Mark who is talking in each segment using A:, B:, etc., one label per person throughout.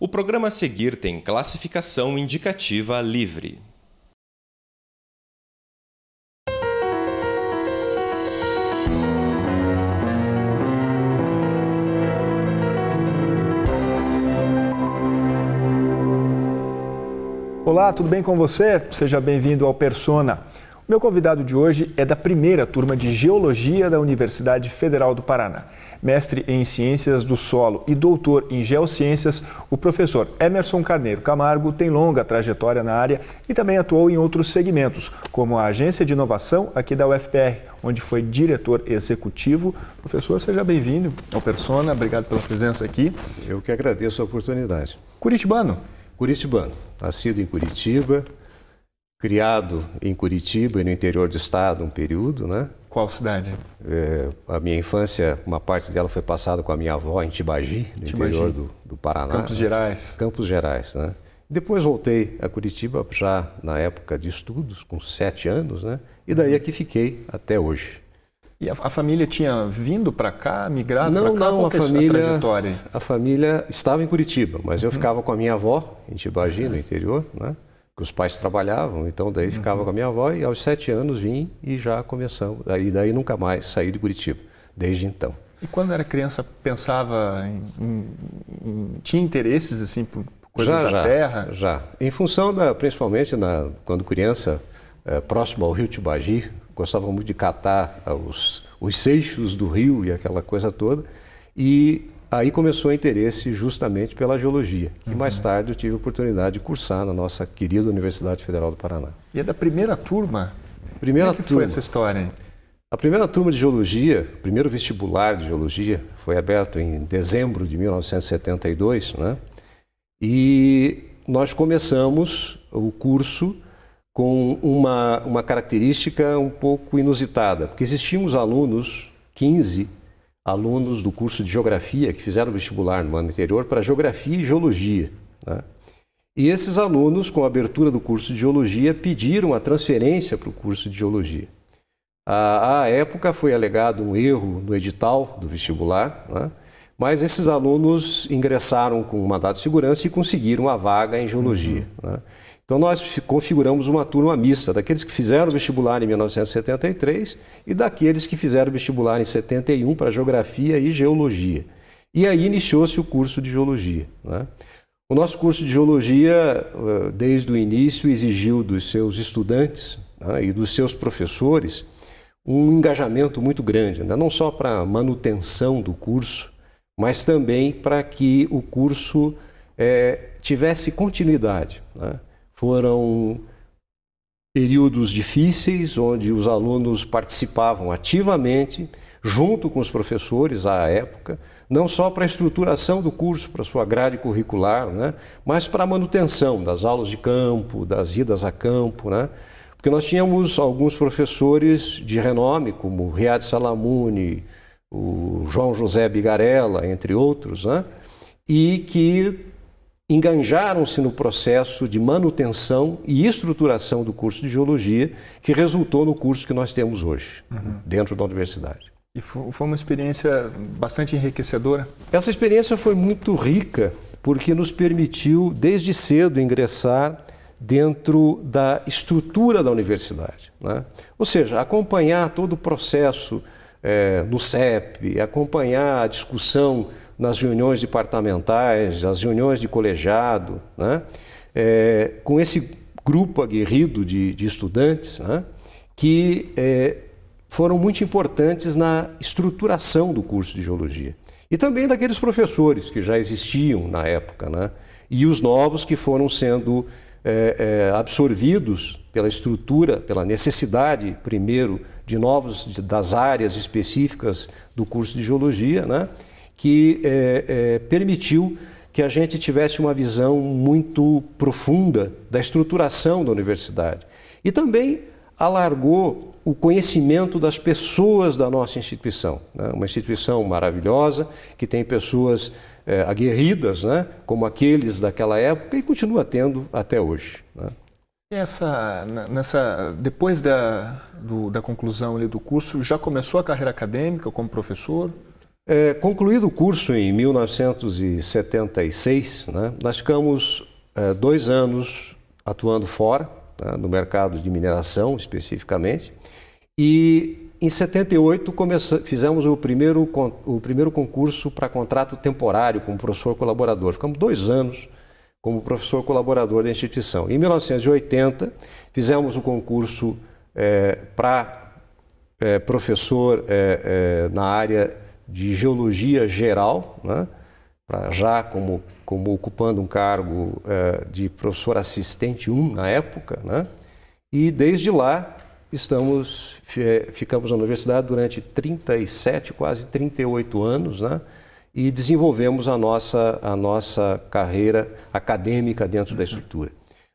A: O programa
B: a seguir tem classificação indicativa livre.
A: Olá, tudo bem com você? Seja bem-vindo ao Persona. Meu convidado de hoje é da primeira turma de Geologia da Universidade Federal do Paraná. Mestre em Ciências do Solo e doutor em Geociências, o professor Emerson Carneiro Camargo tem longa trajetória na área e também atuou em outros segmentos, como a Agência de Inovação aqui da UFPR, onde foi diretor executivo. Professor,
B: seja bem-vindo ao Persona, obrigado pela presença aqui. Eu que agradeço a oportunidade. Curitibano. Curitibano, nascido em Curitiba, criado em Curitiba e no interior do estado um período, né?
A: Qual cidade?
B: É, a minha infância, uma parte dela foi passada com a minha avó em Tibagi, no Tibagi. interior do, do, Paraná. Campos né? Gerais. Campos Gerais, né? Depois voltei a Curitiba já na época de estudos, com sete anos, né? E daí aqui fiquei até hoje. E a, a família tinha vindo para cá, migrado para cá? Não, não, é a família, a, família estava em Curitiba, mas eu ficava com a minha avó em Tibagi, uhum. no interior, né? que os pais trabalhavam, então daí ficava uhum. com a minha avó e aos sete anos vim e já começamos. Aí daí nunca mais saí de Curitiba, desde então.
A: E quando era criança pensava em, em, em tinha interesses assim por
B: coisas já, da já, terra? Já. Em função da, principalmente na quando criança, é, próximo ao Rio Tibagi, gostava muito de catar os os seixos do rio e aquela coisa toda. E Aí começou o interesse justamente pela geologia, que uhum. mais tarde eu tive a oportunidade de cursar na nossa querida Universidade Federal do Paraná. E
A: é da primeira turma?
B: Primeira Como é que turma. foi essa história? A primeira turma de geologia, o primeiro vestibular de geologia, foi aberto em dezembro de 1972, né? E nós começamos o curso com uma, uma característica um pouco inusitada, porque existiam os alunos, 15 alunos do curso de Geografia que fizeram vestibular no ano anterior para Geografia e Geologia. Né? E esses alunos, com a abertura do curso de Geologia, pediram a transferência para o curso de Geologia. À, época foi alegado um erro no edital do vestibular, né? mas esses alunos ingressaram com um mandato de segurança e conseguiram a vaga em Geologia. Uhum. Né? Então nós configuramos uma turma mista daqueles que fizeram vestibular em 1973 e daqueles que fizeram vestibular em 71 para geografia e geologia. E aí iniciou-se o curso de geologia. Né? O nosso curso de geologia, eh, desde o início, exigiu dos seus estudantes né, e dos seus professores um engajamento muito grande, né? não só para a manutenção do curso, mas também para que o curso é, tivesse continuidade. Né? Foram períodos difíceis onde os alunos participavam ativamente, junto com os professores à época, não só para a estruturação do curso, para a sua grade curricular, né? mas para a manutenção das aulas de campo, das idas a campo. Né? Porque nós tínhamos alguns professores de renome, como Riad Salamuni, o João José Bigarella, entre outros, né? e que enganjaram-se no processo de manutenção e estruturação do curso de geologia, que resultou no curso que nós temos hoje, uhum. dentro da universidade. E
A: foi uma experiência
B: bastante enriquecedora? Essa experiência foi muito rica, porque nos permitiu, desde cedo, ingressar dentro da estrutura da universidade. Né? Ou seja, acompanhar todo o processo é, no CEP, acompanhar a discussão nas reuniões departamentais, nas reuniões de colegiado, né? É, com esse grupo aguerrido de, de estudantes né? que é, foram muito importantes na estruturação do curso de geologia e também daqueles professores que já existiam na época, né? e os novos que foram sendo é, é, absorvidos pela estrutura, pela necessidade, primeiro, de novos das áreas específicas do curso de geologia, né? que é, é, permitiu que a gente tivesse uma visão muito profunda da estruturação da universidade. E também alargou o conhecimento das pessoas da nossa instituição. Né? Uma instituição maravilhosa, que tem pessoas é, aguerridas, né? como aqueles daquela época, e continua tendo até hoje. Né?
A: Essa, nessa, depois da, do, da conclusão do curso, já começou a carreira acadêmica como professor?
B: É, concluído o curso em 1976, né, nós ficamos é, dois anos atuando fora, né, no mercado de mineração especificamente, e em 78 fizemos o primeiro, o primeiro concurso para contrato temporário como professor colaborador. Ficamos dois anos como professor colaborador da instituição. Em 1980 fizemos o concurso é, para é, professor é, é, na área de geologia geral, né? já como, como ocupando um cargo é, de professor assistente 1 na época, né? e desde lá estamos é, ficamos na universidade durante 37, quase 38 anos, né? e desenvolvemos a nossa, a nossa carreira acadêmica dentro da estrutura.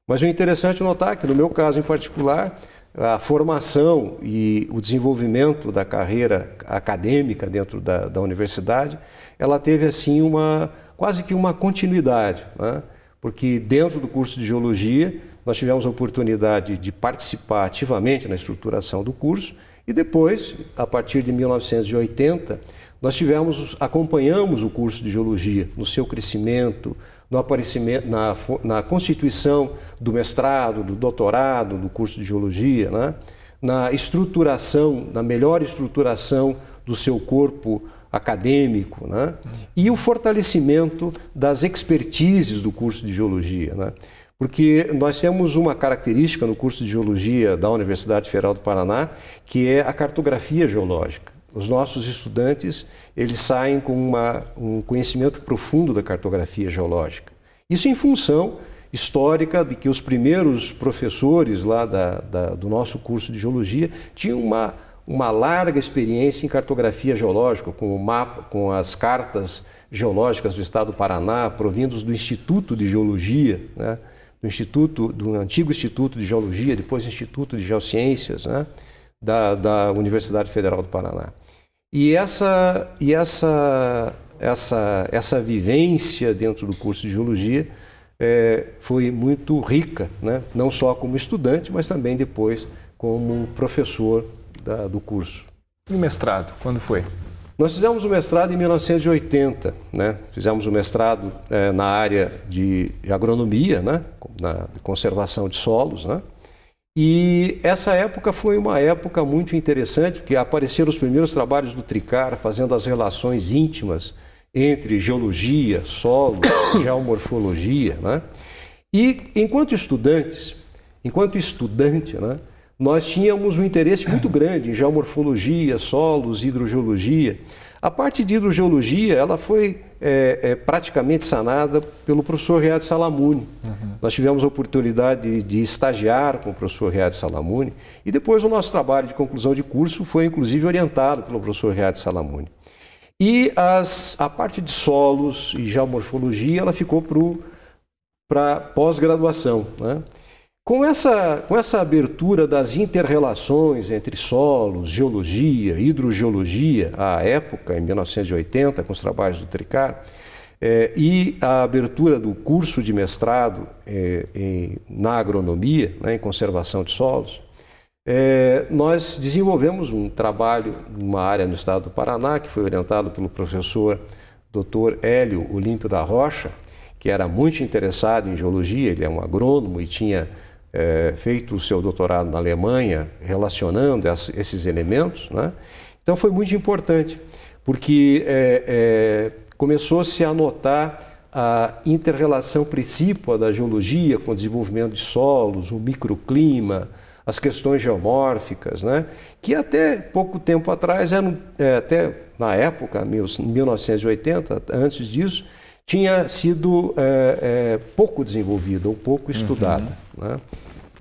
B: Mas o interessante notar é que, no meu caso em particular, a formação e o desenvolvimento da carreira acadêmica dentro da, da universidade, ela teve assim uma quase que uma continuidade, né? porque dentro do curso de geologia nós tivemos a oportunidade de participar ativamente na estruturação do curso e depois, a partir de 1980, nós tivemos, acompanhamos o curso de geologia no seu crescimento, no aparecimento, na, na constituição do mestrado, do doutorado, do curso de geologia, né? na estruturação, na melhor estruturação do seu corpo acadêmico, né? e o fortalecimento das expertises do curso de geologia. Né? Porque nós temos uma característica no curso de geologia da Universidade Federal do Paraná, que é a cartografia geológica. Os nossos estudantes, eles saem com uma, um conhecimento profundo da cartografia geológica. Isso em função histórica de que os primeiros professores lá da, da, do nosso curso de geologia tinham uma, uma larga experiência em cartografia geológica, com o mapa, com as cartas geológicas do estado do Paraná, provindos do Instituto de Geologia, né? do Instituto, do antigo Instituto de Geologia, depois Instituto de Geociências, né? da, da Universidade Federal do Paraná. E essa, e essa, essa, essa vivência dentro do curso de geologia é, foi muito rica, né? não só como estudante, mas também depois como professor da, do curso. E o mestrado, quando foi? Nós fizemos o mestrado em 1980, né? fizemos o mestrado é, na área de agronomia, né? na de conservação de solos, né? E essa época foi uma época muito interessante, que apareceram os primeiros trabalhos do Tricar, fazendo as relações íntimas entre geologia, solo, geomorfologia. Né? E enquanto estudantes, enquanto estudante, né, nós tínhamos um interesse muito grande em geomorfologia, solos, hidrogeologia. A parte de hidrogeologia, ela foi é, é, praticamente sanada pelo professor Riad Salamuni. Uhum. Nós tivemos a oportunidade de, de, estagiar com o professor Riad Salamuni e depois o nosso trabalho de conclusão de curso foi inclusive orientado pelo professor Riad Salamuni. E as, a parte de solos e geomorfologia ela ficou para pós-graduação. Né? Com essa, com essa abertura das interrelações entre solos, geologia, hidrogeologia, à época, em 1980, com os trabalhos do Tricar, eh, e a abertura do curso de mestrado eh, em, na agronomia, né, em conservação de solos, eh, nós desenvolvemos um trabalho numa área no estado do Paraná, que foi orientado pelo professor Dr. Hélio Olímpio da Rocha, que era muito interessado em geologia, ele é um agrônomo e tinha é, feito o seu doutorado na Alemanha, relacionando as, esses elementos. Né? Então foi muito importante, porque é, é, começou-se a notar a interrelação principal da geologia com o desenvolvimento de solos, o microclima, as questões geomórficas, né? que até pouco tempo atrás, eram, é, até na época, 1980, antes disso, tinha sido é, é, pouco desenvolvida ou pouco uhum. estudada. Uhum. Né?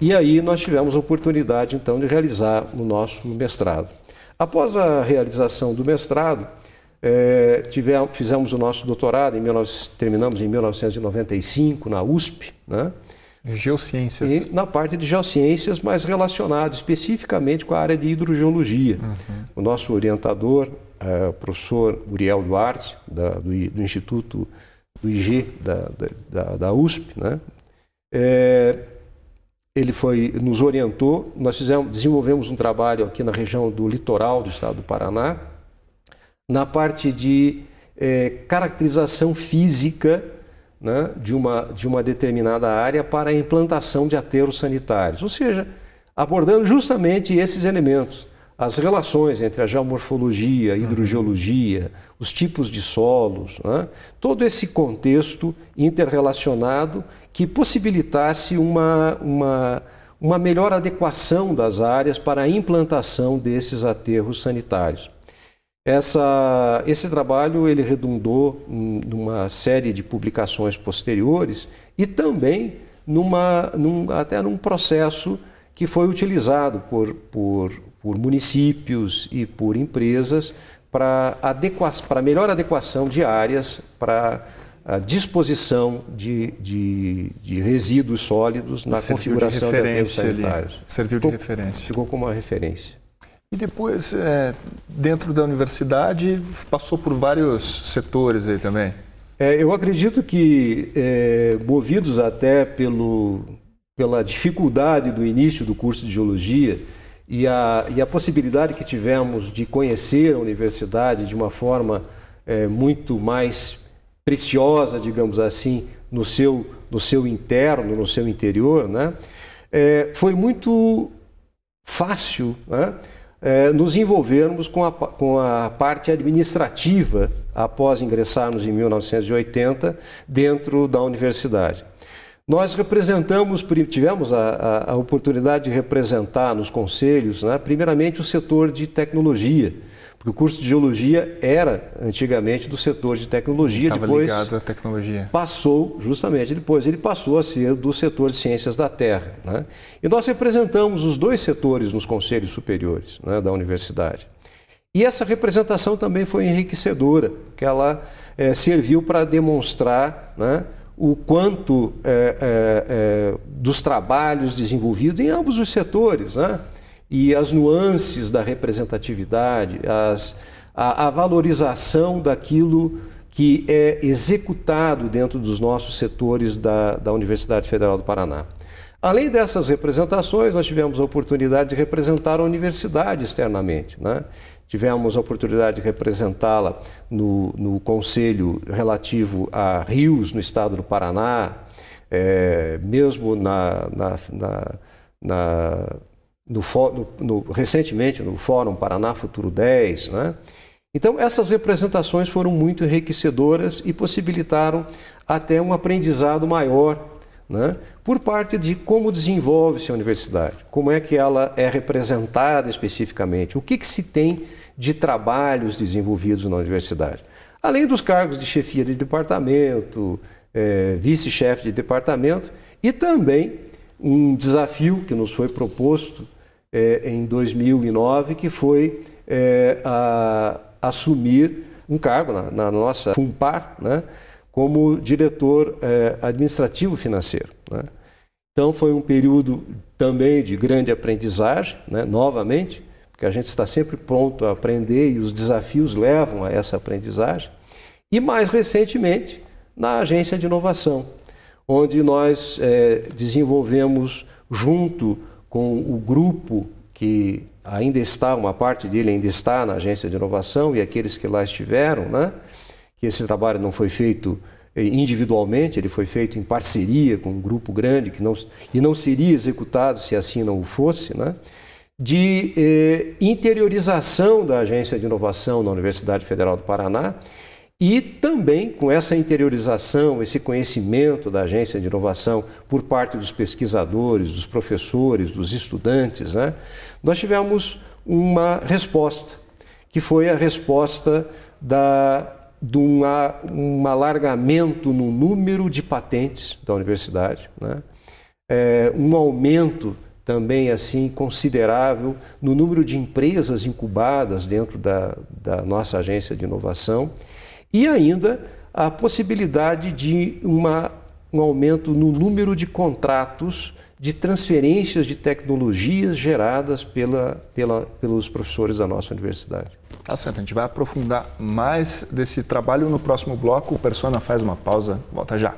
B: E aí nós tivemos a oportunidade, então, de realizar o nosso mestrado. Após a realização do mestrado, é, tivemos, fizemos o nosso doutorado, em 19, terminamos em 1995 na USP. Né?
A: Geociências. E
B: na parte de geociências, mas relacionado especificamente com a área de hidrogeologia. Uhum. O nosso orientador, é, o professor Uriel Duarte, da, do, do Instituto do IG da, da, da USP, né? É, ele foi nos orientou, nós fizemos, desenvolvemos um trabalho aqui na região do litoral do estado do Paraná, na parte de é, caracterização física né, de, uma, de uma determinada área para a implantação de aterros sanitários, ou seja, abordando justamente esses elementos as relações entre a geomorfologia, a hidrogeologia, os tipos de solos, né? todo esse contexto interrelacionado que possibilitasse uma, uma, uma melhor adequação das áreas para a implantação desses aterros sanitários. Essa, esse trabalho ele redundou numa série de publicações posteriores e também numa, num, até num processo que foi utilizado por, por, por municípios e por empresas para adequa melhor adequação de áreas para a disposição de, de, de resíduos sólidos na Serviu configuração de referência de sanitários. Ali. Serviu ficou, de referência. Ficou como uma referência.
A: E depois, é, dentro da universidade, passou por vários setores aí também?
B: É, eu acredito que, é, movidos até pelo, pela dificuldade do início do curso de geologia, e a, e a possibilidade que tivemos de conhecer a universidade de uma forma é, muito mais preciosa, digamos assim, no seu, no seu interno, no seu interior, né? É, foi muito fácil né? é, nos envolvermos com a, com a parte administrativa após ingressarmos em 1980 dentro da universidade. Nós representamos, tivemos a, a, oportunidade de representar nos conselhos, né, primeiramente o setor de tecnologia, porque o curso de geologia era antigamente do setor de tecnologia, Estava depois ligado
A: à tecnologia.
B: passou, justamente, depois ele passou a ser do setor de ciências da terra. Né? E nós representamos os dois setores nos conselhos superiores né, da universidade. E essa representação também foi enriquecedora, que ela é, serviu para demonstrar né, o quanto é, é, é, dos trabalhos desenvolvidos em ambos os setores, né? e as nuances da representatividade, as, a, a valorização daquilo que é executado dentro dos nossos setores da, da Universidade Federal do Paraná. Além dessas representações, nós tivemos a oportunidade de representar a universidade externamente. Né? Tivemos a oportunidade de representá-la no, no conselho relativo a rios no estado do Paraná, é, mesmo na, na, na, na no, no, recentemente no Fórum Paraná Futuro 10. Né? Então, essas representações foram muito enriquecedoras e possibilitaram até um aprendizado maior né? por parte de como desenvolve-se a universidade, como é que ela é representada especificamente, o que, que se tem de trabalhos desenvolvidos na universidade. Além dos cargos de chefia de departamento, é, vice-chefe de departamento e também um desafio que nos foi proposto é, em 2009, que foi é, a, assumir um cargo na, na nossa FUNPAR, né, como diretor é, administrativo financeiro. Né. Então foi um período também de grande aprendizagem, né, novamente, que a gente está sempre pronto a aprender e os desafios levam a essa aprendizagem. E mais recentemente, na agência de inovação, onde nós é, desenvolvemos junto com o grupo que ainda está, uma parte dele ainda está na agência de inovação e aqueles que lá estiveram, né? que esse trabalho não foi feito eh, individualmente, ele foi feito em parceria com um grupo grande que não, e não seria executado se assim não o fosse, né? de eh, interiorização da Agência de Inovação na Universidade Federal do Paraná e também com essa interiorização, esse conhecimento da Agência de Inovação por parte dos pesquisadores, dos professores, dos estudantes, né, nós tivemos uma resposta, que foi a resposta da, de uma, um alargamento no número de patentes da universidade, né, é, um aumento também assim considerável no número de empresas incubadas dentro da, da nossa agência de inovação e ainda a possibilidade de uma, um aumento no número de contratos de transferências de tecnologias geradas pela, pela, pelos professores da nossa universidade. Tá certo, a gente vai aprofundar mais
A: desse trabalho no próximo bloco. O Persona faz uma pausa, volta já.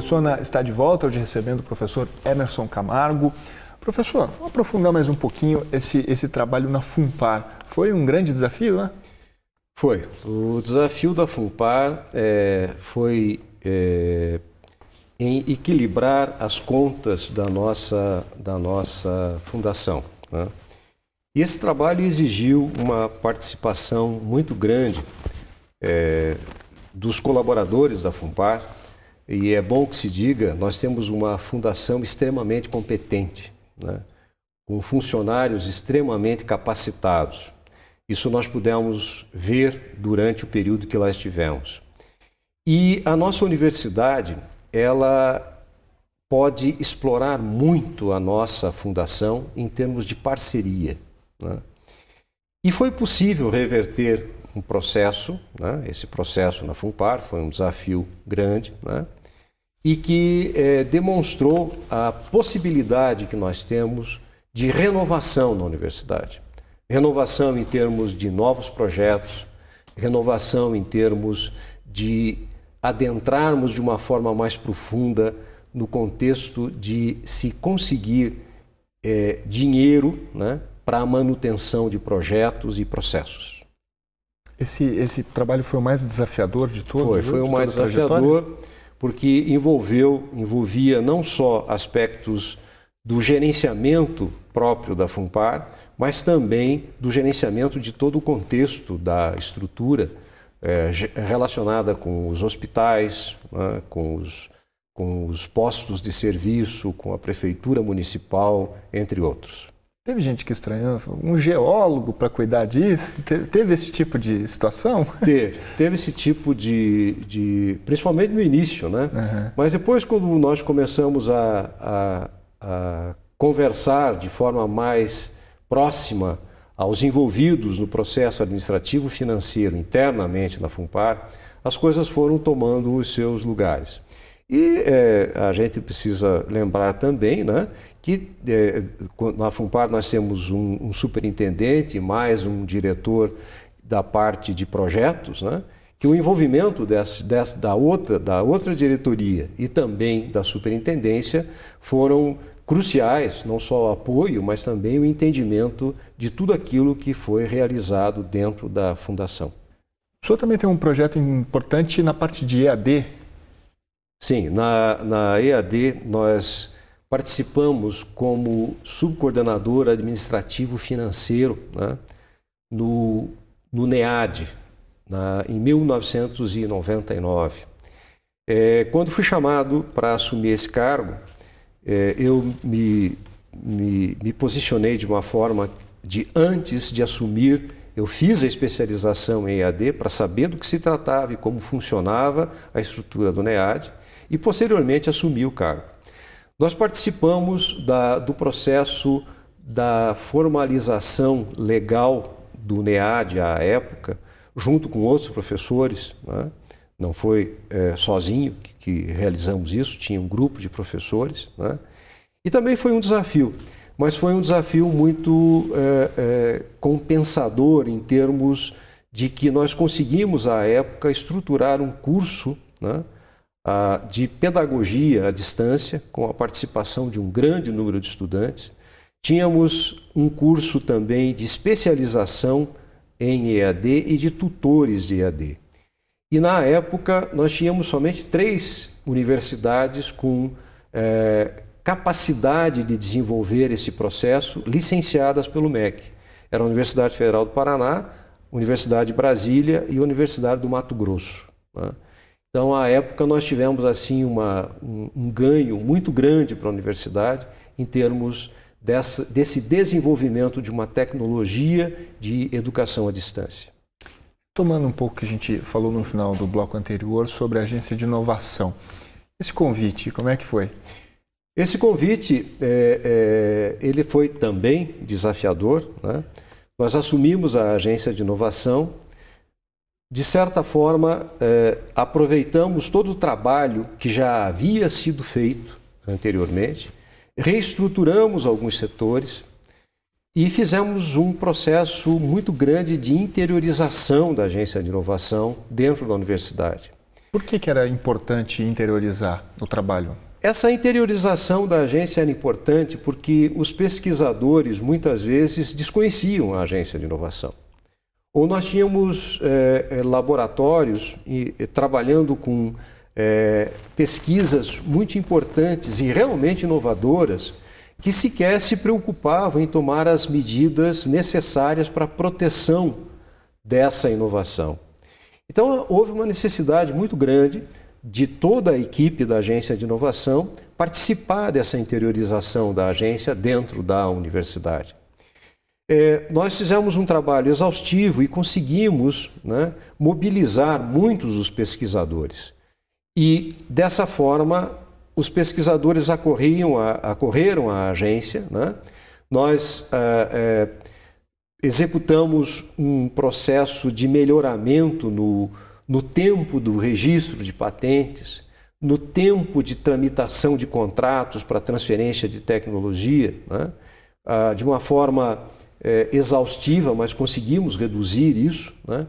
A: Persona está de volta hoje recebendo o professor Emerson Camargo. Professor, vamos aprofundar mais um pouquinho esse, esse trabalho na FUNPAR. Foi um grande desafio, né? Foi.
B: O desafio da FUNPAR é, foi é, em equilibrar as contas da nossa, da nossa fundação. Né? E esse trabalho exigiu uma participação muito grande é, dos colaboradores da FUNPAR, e é bom que se diga, nós temos uma fundação extremamente competente, né? com funcionários extremamente capacitados. Isso nós pudemos ver durante o período que lá estivemos. E a nossa universidade, ela pode explorar muito a nossa fundação em termos de parceria. Né? E foi possível reverter um processo, né? esse processo na FUNPAR foi um desafio grande, né? e que é, demonstrou a possibilidade que nós temos de renovação na universidade. Renovação em termos de novos projetos, renovação em termos de adentrarmos de uma forma mais profunda no contexto de se conseguir é, dinheiro né, para a manutenção de projetos e processos. Esse, esse trabalho foi o mais desafiador de todos? Foi, foi o mais desafiador. Trajetória? porque envolveu, envolvia não só aspectos do gerenciamento próprio da FUNPAR, mas também do gerenciamento de todo o contexto da estrutura é, relacionada com os hospitais, né, com, os, com os postos de serviço, com a prefeitura municipal, entre outros.
A: Teve gente que estranhou, um geólogo para cuidar disso? Teve esse tipo de situação?
B: Teve, teve esse tipo de. de principalmente no início, né? Uhum. Mas depois, quando nós começamos a, a, a, conversar de forma mais próxima aos envolvidos no processo administrativo financeiro internamente na FUNPAR, as coisas foram tomando os seus lugares. E é, a gente precisa lembrar também né, que é, na FUNPAR nós temos um, um, superintendente, mais um diretor da parte de projetos, né? que o envolvimento da, outra, da outra diretoria e também da superintendência foram cruciais, não só o apoio, mas também o entendimento de tudo aquilo que foi realizado dentro da fundação. O senhor também tem um projeto importante na parte de EAD? Sim, na, na EAD nós participamos como subcoordenador administrativo financeiro né, no, no NEAD, na, em 1999. É, quando fui chamado para assumir esse cargo, é, eu me, me, me posicionei de uma forma de antes de assumir, eu fiz a especialização em EAD para saber do que se tratava e como funcionava a estrutura do NEAD e posteriormente assumi o cargo. Nós participamos da, do processo da formalização legal do NEAD à época, junto com outros professores, né? não foi é, sozinho que, que, realizamos isso, tinha um grupo de professores. Né? E também foi um desafio, mas foi um desafio muito é, é, compensador em termos de que nós conseguimos, à época, estruturar um curso né? de pedagogia à distância, com a participação de um grande número de estudantes. Tínhamos um curso também de especialização em EAD e de tutores de EAD. E na época nós tínhamos somente três universidades com é, capacidade de desenvolver esse processo, licenciadas pelo MEC. Era a Universidade Federal do Paraná, Universidade de Brasília e a Universidade do Mato Grosso. Né? Então, à época, nós tivemos assim uma, um, um ganho muito grande para a universidade em termos dessa, desse desenvolvimento de uma tecnologia de educação à distância.
A: Tomando um pouco que a gente falou no final do bloco anterior sobre a agência de inovação, esse convite,
B: como é que foi? Esse convite, é, é, ele foi também desafiador. Né? Nós assumimos a agência de inovação de certa forma, é, aproveitamos todo o trabalho que já havia sido feito anteriormente, reestruturamos alguns setores e fizemos um processo muito grande de interiorização da agência de inovação dentro da universidade. Por que, que era importante interiorizar o trabalho? Essa interiorização da agência era importante porque os pesquisadores muitas vezes desconheciam a agência de inovação ou nós tínhamos é, é, laboratórios e, e, trabalhando com é, pesquisas muito importantes e realmente inovadoras que sequer se preocupavam em tomar as medidas necessárias para a proteção dessa inovação. Então, houve uma necessidade muito grande de toda a equipe da agência de inovação participar dessa interiorização da agência dentro da universidade. É, nós fizemos um trabalho exaustivo e conseguimos né, mobilizar muitos dos pesquisadores. E, dessa forma, os pesquisadores acorriam a, acorreram à agência. Né? Nós é, é, executamos um processo de melhoramento no, no tempo do registro de patentes, no tempo de tramitação de contratos para transferência de tecnologia, né? ah, de uma forma é, exaustiva, mas conseguimos reduzir isso. Né?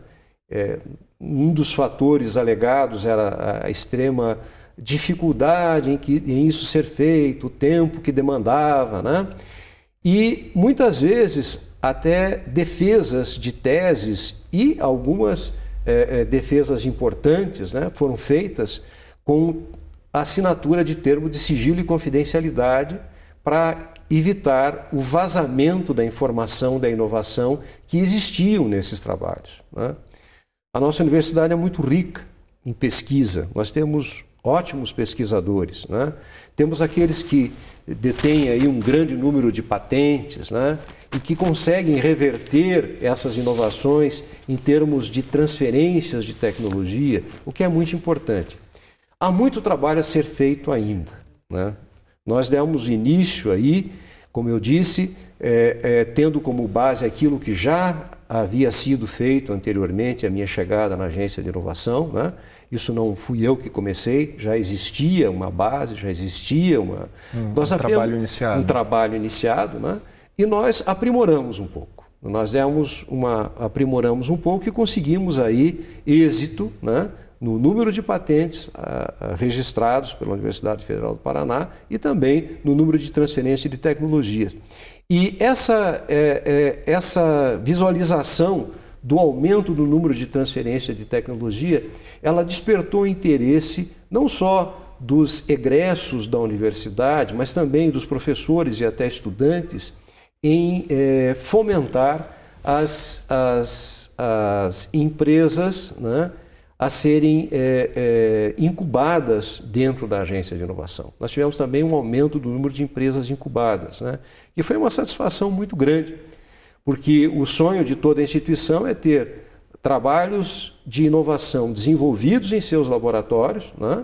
B: É, um dos fatores alegados era a extrema dificuldade em, que, em isso ser feito, o tempo que demandava, né? E muitas vezes até defesas de teses e algumas é, é, defesas importantes né, foram feitas com assinatura de termo de sigilo e confidencialidade para evitar o vazamento da informação, da inovação que existiam nesses trabalhos. Né? A nossa universidade é muito rica em pesquisa, nós temos ótimos pesquisadores, né? temos aqueles que detêm aí um grande número de patentes né? e que conseguem reverter essas inovações em termos de transferências de tecnologia, o que é muito importante. Há muito trabalho a ser feito ainda. Né? Nós demos início aí, como eu disse, é, é, tendo como base aquilo que já havia sido feito anteriormente, a minha chegada na agência de inovação. Né? Isso não fui eu que comecei, já existia uma base, já existia uma... Hum, nós um trabalho iniciado. Um trabalho iniciado, né? E nós aprimoramos um pouco. Nós demos uma... aprimoramos um pouco e conseguimos aí êxito, né? no número de patentes uh, registrados pela Universidade Federal do Paraná e também no número de transferência de tecnologias. E essa, é, é, essa visualização do aumento do número de transferência de tecnologia, ela despertou interesse não só dos egressos da universidade, mas também dos professores e até estudantes em é, fomentar as, as, as empresas né, a serem é, é, incubadas dentro da agência de inovação. Nós tivemos também um aumento do número de empresas incubadas, né? e foi uma satisfação muito grande, porque o sonho de toda instituição é ter trabalhos de inovação desenvolvidos em seus laboratórios, né?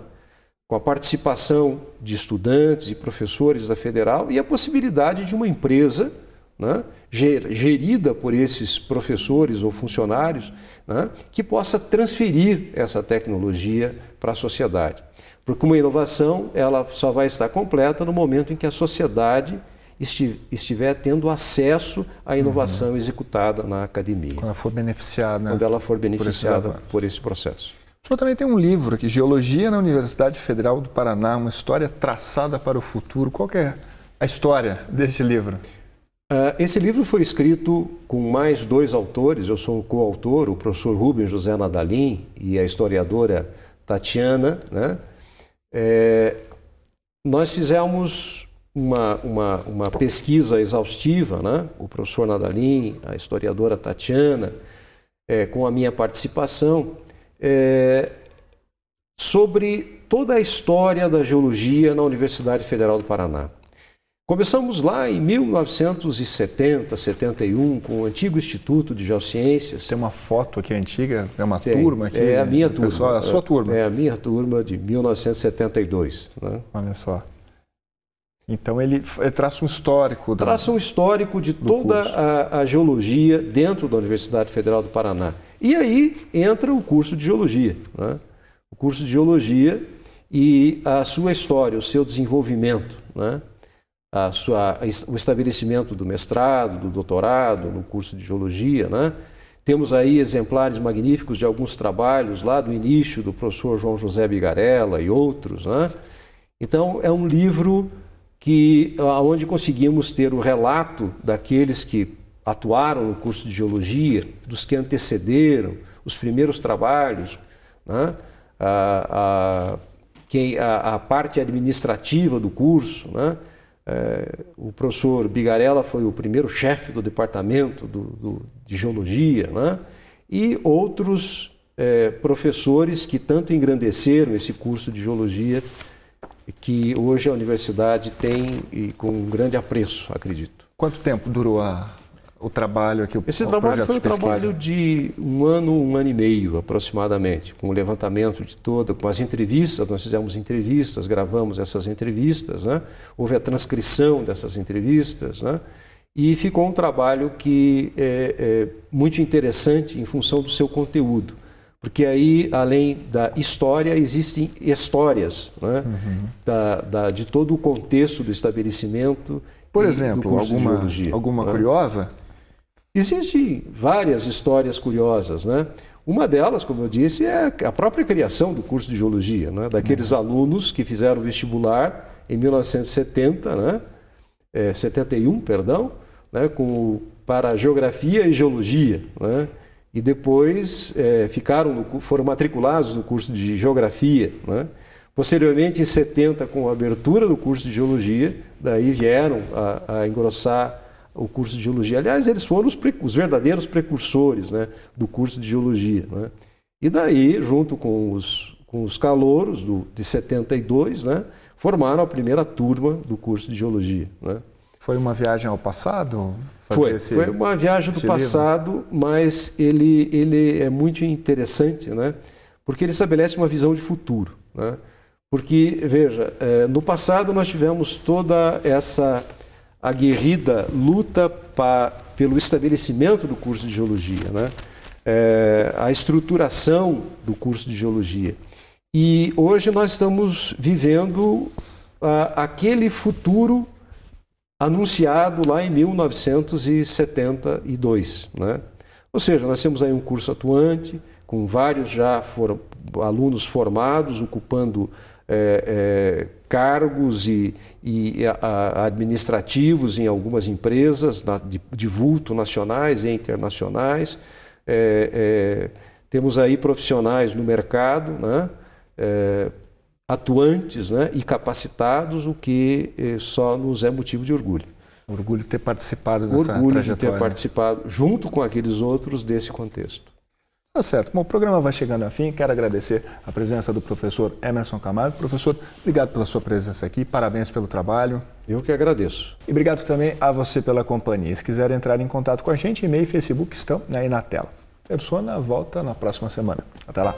B: com a participação de estudantes e professores da federal e a possibilidade de uma empresa né? gerida por esses professores ou funcionários, né, que possa transferir essa tecnologia para a sociedade. Porque uma inovação ela só vai estar completa no momento em que a sociedade estiver tendo acesso à inovação uhum. executada na academia. Quando ela for beneficiada. Né, Quando ela for beneficiada por,
A: por esse processo. O senhor também tem um livro aqui, Geologia na Universidade Federal do Paraná, uma história traçada para o futuro. Qual é a história deste livro?
B: Ah, esse livro foi escrito com mais dois autores, eu sou o coautor, o professor Rubens José Nadalim e a historiadora Tatiana. Né? É, nós fizemos uma, uma, uma, pesquisa exaustiva, né? o professor Nadalim, a historiadora Tatiana, é, com a minha participação, é, sobre toda a história da geologia na Universidade Federal do Paraná. Começamos lá em 1970, 71, com o antigo Instituto de Geociências. Tem uma foto aqui antiga, é uma Tem, turma aqui? É a né? minha turma. Pessoal, a sua turma? É a minha turma de 1972. Né? Olha só. Então ele traça um histórico. Da... Traça um histórico de toda a, a geologia dentro da Universidade Federal do Paraná. E aí entra o curso de geologia. Né? O curso de geologia e a sua história, o seu desenvolvimento. Né? a sua, o estabelecimento do mestrado, do doutorado, no curso de geologia. Né? Temos aí exemplares magníficos de alguns trabalhos lá do início do professor João José Bigarella e outros. Né? Então, é um livro que onde conseguimos ter o relato daqueles que atuaram no curso de geologia, dos que antecederam, os primeiros trabalhos, né? a, a, a parte administrativa do curso. Né? É, o professor Bigarella foi o primeiro chefe do departamento do, do, de geologia, né? e outros é, professores que tanto engrandeceram esse curso de geologia, que hoje a universidade tem e com um grande apreço, acredito. Quanto tempo durou a, o trabalho aqui? O, Esse o trabalho foi um trabalho de um ano, um ano e meio aproximadamente, com o levantamento de toda, com as entrevistas, nós fizemos entrevistas, gravamos essas entrevistas, né? houve a transcrição dessas entrevistas, né? e ficou um trabalho que é, é muito interessante em função do seu conteúdo. Porque aí, além da história, existem histórias né? uhum. da, da, de todo o contexto do estabelecimento. Por exemplo, alguma, alguma né? curiosa? Existem várias histórias curiosas, né? Uma delas, como eu disse, é a própria criação do curso de geologia, né? daqueles uhum. alunos que fizeram vestibular em 1970, né? É, 71, perdão, né? Com, para geografia e geologia, né? e depois é, ficaram no, foram matriculados no curso de geografia, né? Posteriormente, em 70, com a abertura do curso de geologia, daí vieram a, a engrossar o curso de geologia. Aliás, eles foram os, os verdadeiros precursores né, do curso de geologia. Né? E daí, junto com os, com os calouros do, de 72, né, formaram a primeira turma do curso de geologia. Né? Foi uma viagem ao passado? Foi, esse, foi uma viagem do passado, livro? mas ele, ele é muito interessante, né? porque ele estabelece uma visão de futuro. Né? Porque, veja, eh, no passado nós tivemos toda essa aguerrida luta pa, pelo estabelecimento do curso de geologia, né? É, a estruturação do curso de geologia. E hoje nós estamos vivendo aquele futuro anunciado lá em 1972. Né? Ou seja, nós temos aí um curso atuante, com vários já for, alunos formados, ocupando é, é, cargos e, e a, administrativos em algumas empresas na, de, de, vulto nacionais e internacionais. É, é, temos aí profissionais no mercado, né? É, atuantes né? e capacitados, o que é, só nos é motivo de orgulho. Orgulho de ter participado dessa orgulho trajetória. Orgulho de ter participado, junto com aqueles outros, desse contexto. Tá certo. Bom, o programa vai
A: chegando ao fim. Quero agradecer a presença do professor Emerson Camargo. Professor, obrigado pela sua presença aqui, parabéns pelo trabalho. Eu que agradeço. E obrigado também a você pela companhia. Se quiser entrar em contato com a gente, e-mail e Facebook estão aí na tela. Persona volta na próxima semana. Até lá.